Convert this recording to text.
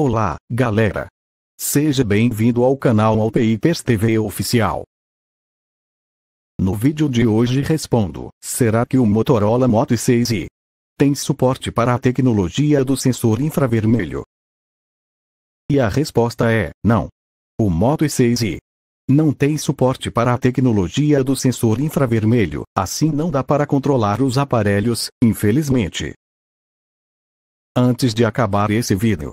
Olá, galera! Seja bem-vindo ao canal Alpeipers TV Oficial. No vídeo de hoje respondo, será que o Motorola Moto 6i tem suporte para a tecnologia do sensor infravermelho? E a resposta é, não. O Moto 6i não tem suporte para a tecnologia do sensor infravermelho, assim não dá para controlar os aparelhos, infelizmente. Antes de acabar esse vídeo,